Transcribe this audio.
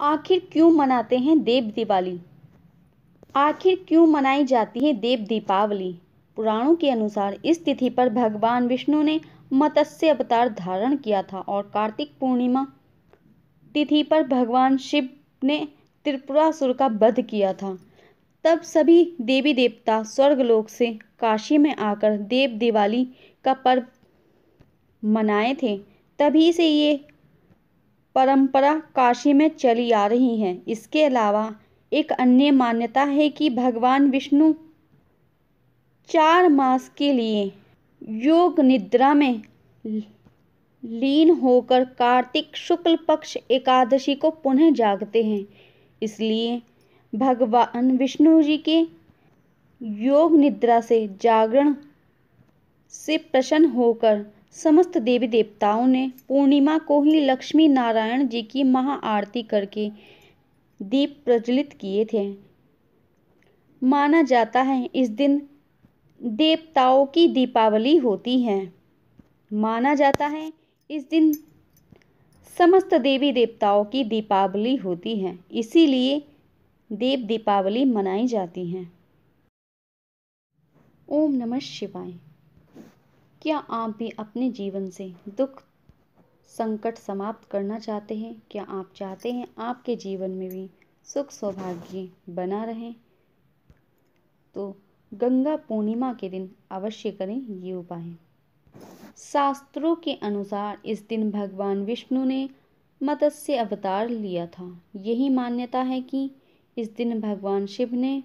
आखिर क्यों मनाते हैं देव दिवाली आखिर क्यों मनाई जाती है देव दीपावली पुराणों के अनुसार इस तिथि पर भगवान विष्णु ने मत्स्य अवतार धारण किया था और कार्तिक पूर्णिमा तिथि पर भगवान शिव ने त्रिपुरासुर का वध किया था तब सभी देवी देवता स्वर्गलोक से काशी में आकर देव दिवाली का पर्व मनाए थे तभी से ये परंपरा काशी में चली आ रही है इसके अलावा एक अन्य मान्यता है कि भगवान विष्णु चार मास के लिए योग निद्रा में लीन होकर कार्तिक शुक्ल पक्ष एकादशी को पुनः जागते हैं इसलिए भगवान विष्णु जी के योग निद्रा से जागरण से प्रसन्न होकर समस्त देवी देवताओं ने पूर्णिमा को ही लक्ष्मी नारायण जी की महाआरती करके दीप प्रज्वलित किए थे माना जाता है इस दिन देवताओं की दीपावली होती है माना जाता है इस दिन समस्त देवी देवताओं की दीपावली होती है इसीलिए देव दीपावली मनाई जाती है ओम नमः शिवाय क्या आप भी अपने जीवन से दुख संकट समाप्त करना चाहते हैं क्या आप चाहते हैं आपके जीवन में भी सुख सौभाग्य बना रहें तो गंगा पूर्णिमा के दिन अवश्य करें ये उपाय शास्त्रों के अनुसार इस दिन भगवान विष्णु ने मत्स्य अवतार लिया था यही मान्यता है कि इस दिन भगवान शिव ने